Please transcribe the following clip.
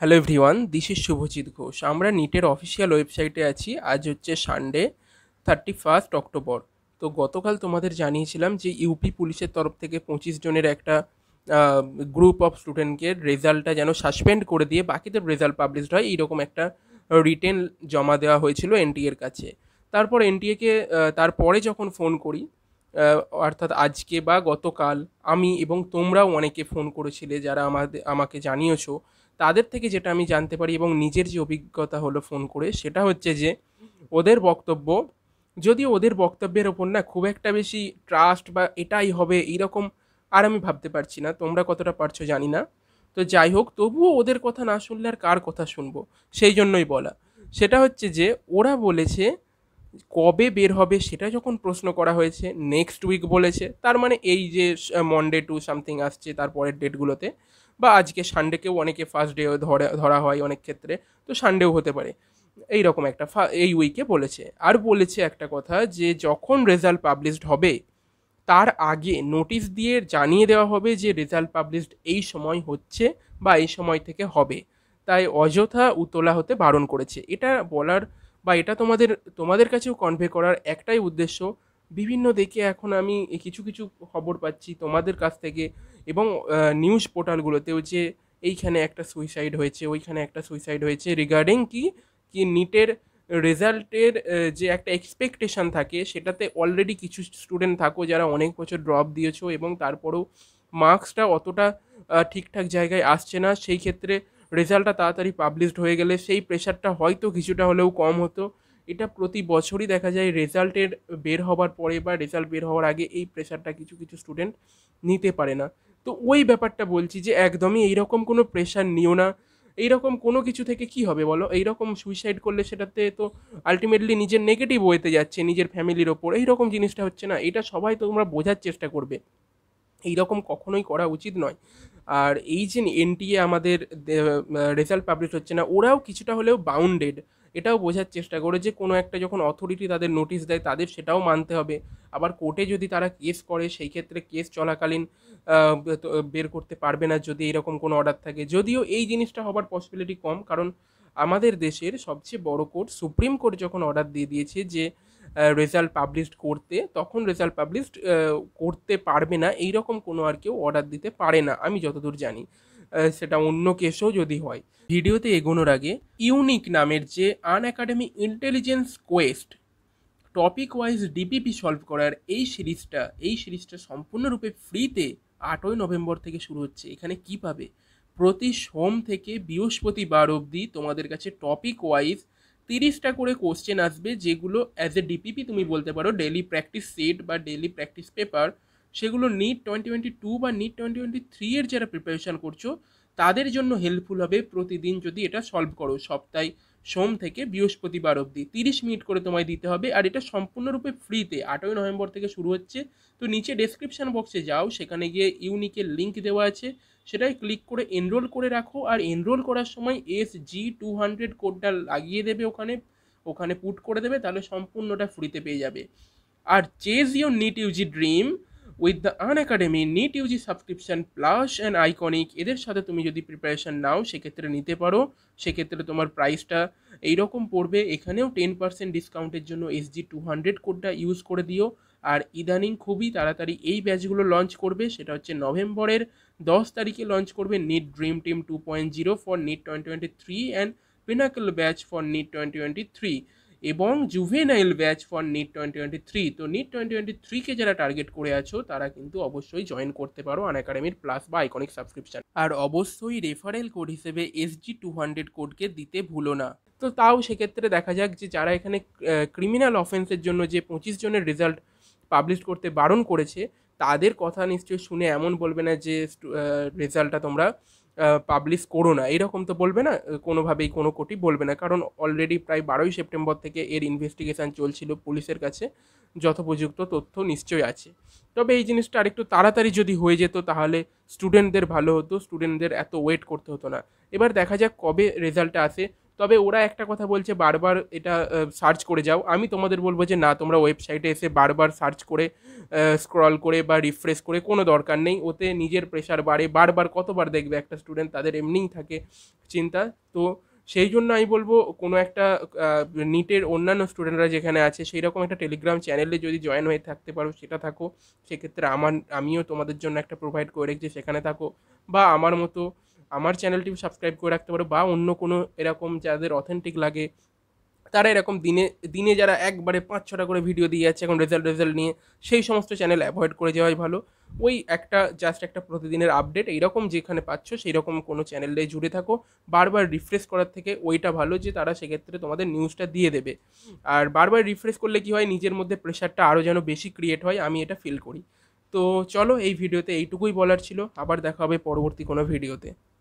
hello everyone this is Shubhajit Ghosh আমরা নিটের official ওয়েবসাইটে আছি আজ হচ্ছে সানডে থার্টি ফার্স্ট অক্টোবর তো গতকাল তোমাদের জানিয়েছিলাম যে ইউপি পুলিশের তরফ থেকে পঁচিশ জনের একটা গ্রুপ অফ স্টুডেন্টকে রেজাল্টটা যেন সাসপেন্ড করে দিয়ে বাকিদের রেজাল্ট পাবলিশড হয় এইরকম একটা রিটেন জমা দেওয়া হয়েছিল এনটিএর কাছে তারপর এনটিএকে তারপরে যখন ফোন করি অর্থাৎ আজকে বা গতকাল আমি এবং তোমরাও অনেকে ফোন করেছিলে যারা আমাদের আমাকে জানিয়েছো তাদের থেকে যেটা আমি জানতে পারি এবং নিজের যে অভিজ্ঞতা হলো ফোন করে সেটা হচ্ছে যে ওদের বক্তব্য যদিও ওদের বক্তব্যের ওপর না খুব একটা বেশি ট্রাস্ট বা এটাই হবে এইরকম আর আমি ভাবতে পারছি না তোমরা কতটা পারছো জানি না তো যাই হোক তবুও ওদের কথা না শুনলে আর কার কথা শুনবো সেই জন্যই বলা সেটা হচ্ছে যে ওরা বলেছে কবে বের হবে সেটা যখন প্রশ্ন করা হয়েছে নেক্সট উইক বলেছে তার মানে এই যে মনডে টু সামথিং আসছে তারপরের ডেটগুলোতে বা আজকে সানডেকেও অনেকে ফার্স্ট ডে ধরা ধরা হয় অনেক ক্ষেত্রে তো সানডেও হতে পারে এই রকম একটা এই উইকে বলেছে আর বলেছে একটা কথা যে যখন রেজাল্ট পাবলিশড হবে তার আগে নোটিশ দিয়ে জানিয়ে দেওয়া হবে যে রেজাল্ট পাবলিশড এই সময় হচ্ছে বা এই সময় থেকে হবে তাই অযথা উতলা হতে বারণ করেছে এটা বলার বা এটা তোমাদের তোমাদের কাছেও কনভে করার একটাই উদ্দেশ্য বিভিন্ন দিকে এখন আমি কিছু কিছু খবর পাচ্ছি তোমাদের কাছ থেকে এবং নিউজ পোর্টালগুলোতেও যে এইখানে একটা সুইসাইড হয়েছে ওইখানে একটা সুইসাইড হয়েছে রিগার্ডিং কি কি নিটের রেজাল্টের যে একটা এক্সপেকটেশান থাকে সেটাতে অলরেডি কিছু স্টুডেন্ট থাকো যারা অনেক বছর ড্রপ দিয়েছো এবং তারপরেও মার্কসটা অতটা ঠিকঠাক জায়গায় আসছে না সেই ক্ষেত্রে রেজাল্টটা তাড়াতাড়ি পাবলিশড হয়ে গেলে সেই প্রেশারটা হয়তো কিছুটা হলেও কম হতো এটা প্রতি বছরই দেখা যায় রেজাল্টের বের হওয়ার পরে বা রেজাল্ট বের হওয়ার আগে এই প্রেশারটা কিছু কিছু স্টুডেন্ট নিতে পারে না তো ওই ব্যাপারটা বলছি যে একদমই এইরকম কোনো প্রেশার নিও না এইরকম কোনো কিছু থেকে কি হবে বলো এইরকম সুইসাইড করলে সেটাতে তো আলটিমেটলি নিজের নেগেটিভ ওয়েতে যাচ্ছে নিজের ফ্যামিলির ওপর এইরকম জিনিসটা হচ্ছে না এটা সবাই তোমরা বোঝার চেষ্টা করবে এইরকম কখনোই করা উচিত নয় আর এই যে এনটিএ আমাদের রেজাল্ট পাবলিশ হচ্ছে না ওরাও কিছুটা হলেও বাউন্ডেড এটাও বোঝার চেষ্টা করে যে কোনো একটা যখন অথরিটি তাদের নোটিশ দেয় তাদের সেটাও মানতে হবে আবার কোর্টে যদি তারা কেস করে সেই ক্ষেত্রে কেস চলাকালীন বের করতে পারবে না যদি এরকম কোনো অর্ডার থাকে যদিও এই জিনিসটা হবার পসিবিলিটি কম কারণ আমাদের দেশের সবচেয়ে বড় কোর্ট সুপ্রিম কোর্ট যখন অর্ডার দিয়ে দিয়েছে যে রেজাল্ট পাবলিশড করতে তখন রেজাল্ট পাবলিশড করতে পারবে না এই রকম কোনো আর কেউ অর্ডার দিতে পারে না আমি যতদূর জানি সেটা অন্য কেসও যদি হয় ভিডিওতে এগোনোর আগে ইউনিক নামের যে Unacademy intelligence quest topic wise DPP solve করার এই সিরিজটা এই সিরিজটা সম্পূর্ণরূপে ফ্রিতে আটই নভেম্বর থেকে শুরু হচ্ছে এখানে কি পাবে প্রতি সোম থেকে বৃহস্পতিবার অবধি তোমাদের কাছে টপিক ওয়াইজ তিরিশটা করে কোশ্চেন আসবে যেগুলো অ্যাজ এ ডিপিপি তুমি বলতে পারো ডেলি প্র্যাকটিস সেট বা ডেলি প্র্যাকটিস পেপার সেগুলো নিট টোয়েন্টি টোয়েন্টি টু বা নিট টোয়েন্টি টোয়েন্টি থ্রি এর যারা প্রিপারেশান করছো তাদের জন্য হেল্পফুল হবে প্রতিদিন যদি এটা সলভ করো সপ্তাহে সোম থেকে বৃহস্পতিবার অবধি তিরিশ মিনিট করে তোমায় দিতে হবে আর এটা সম্পূর্ণরূপে ফ্রিতে আটই নভেম্বর থেকে শুরু হচ্ছে তো নিচে ডেসক্রিপশান বক্সে যাও সেখানে গিয়ে ইউনিকের লিঙ্ক দেওয়া আছে সেটাই ক্লিক করে এনরোল করে রাখো আর এনরোল করার সময় এস জি টু হান্ড্রেড কোডটা লাগিয়ে দেবে ওখানে ওখানে পুট করে দেবে তাহলে সম্পূর্ণটা ফ্রিতে পেয়ে যাবে আর chase your NEET UG dream with the Unacademy NEET UG subscription plus and iconic এদের সাথে তুমি যদি প্রিপারেশান নাও সেক্ষেত্রে নিতে পারো সেক্ষেত্রে তোমার প্রাইসটা এইরকম পড়বে এখানেও টেন পার্সেন্ট ডিসকাউন্টের জন্য এসজি টু হান্ড্রেড কোডটা ইউজ করে দিও আর ইদানিং খুবই তাড়াতাড়ি এই ব্যাচগুলো লঞ্চ করবে সেটা হচ্ছে নভেম্বরের দশ তারিখে লঞ্চ করবে NEET dream team two point zero for NEET twenty twenty three and pinnacle batch for NEET twenty twenty three এবং juvenile batch for NEET twenty twenty three তো নিট টোয়েন্টি টোয়েন্টি থ্রিকে যারা টার্গেট করে আছো তারা কিন্তু অবশ্যই জয়েন করতে পারো আন একাডেমির প্লাস বা আইকনিক সাবস্ক্রিপশন আর অবশ্যই রেফারেল কোড হিসেবে এসজি টু হান্ড্রেড কোডকে দিতে ভুলো না তো তাও সেক্ষেত্রে দেখা যাক যে যারা এখানে ক্রিমিনাল অফেন্সের জন্য যে পঁচিশ জনের রেজাল্ট পাবলিশ করতে বারণ করেছে তাদের কথা নিশ্চয়ই শুনে এমন বলবে না যে রেজাল্টটা তোমরা পাবলিশ করো না এরকম তো বলবে না কোনোভাবেই কোনো কোটি বলবে না কারণ অলরেডি প্রায় বারোই সেপ্টেম্বর থেকে এর ইনভেস্টিগেশান চলছিল পুলিশের কাছে যথোপযুক্ত তথ্য নিশ্চয়ই আছে তবে এই জিনিসটা আরেকটু তাড়াতাড়ি যদি হয়ে যেত তাহলে স্টুডেন্টদের ভালো হতো স্টুডেন্টদের এত ওয়েট করতে হতো না এবার দেখা যাক কবে রেজাল্টটা আসে তবে ওরা একটা কথা বলছে বারবার এটা সার্চ করে যাও আমি তোমাদের বলবো যে না তোমরা ওয়েবসাইটে এসে বারবার সার্চ করে স্ক্রল করে বা রিফ্রেশ করে কোনো দরকার নেই ওতে নিজের প্রেশার বাড়ে বারবার কতবার দেখবে একটা স্টুডেন্ট তাদের এমনিই থাকে চিন্তা তো সেই জন্য আমি বলবো কোনো একটা নিটের অন্যান্য স্টুডেন্টরা যেখানে আছে সেই রকম একটা টেলিগ্রাম চ্যানেলে যদি জয়েন হয়ে থাকতে পারো সেটা থাকো সেক্ষেত্রে আমার আমিও তোমাদের জন্য একটা প্রোভাইড করে রেখেছি সেখানে থাকো বা আমার মতো আমার চ্যানেলটি সাবস্ক্রাইব করে রাখতে পারো বা অন্য কোনো এরকম যাদের অথেন্টিক লাগে তারা এরকম দিনে দিনে যারা একবারে পাঁচ ছটা করে ভিডিও দিয়ে যাচ্ছে এখন রেজাল্ট রেজাল্ট নিয়ে সেই সমস্ত চ্যানেল অ্যাভয়েড করে যাওয়াই ভালো ওই একটা জাস্ট একটা প্রতিদিনের আপডেট এইরকম যেখানে পাচ্ছ সেই রকম কোনো চ্যানেলে জুড়ে থাকো বারবার রিফ্রেশ করার থেকে ওইটা ভালো যে তারা সেক্ষেত্রে তোমাদের নিউজটা দিয়ে দেবে আর বারবার রিফ্রেশ করলে কি হয় নিজের মধ্যে প্রেশারটা আরও যেন বেশি ক্রিয়েট হয় আমি এটা ফিল করি তো চলো এই ভিডিওতে এইটুকুই বলার ছিল আবার দেখা হবে পরবর্তী কোনো ভিডিওতে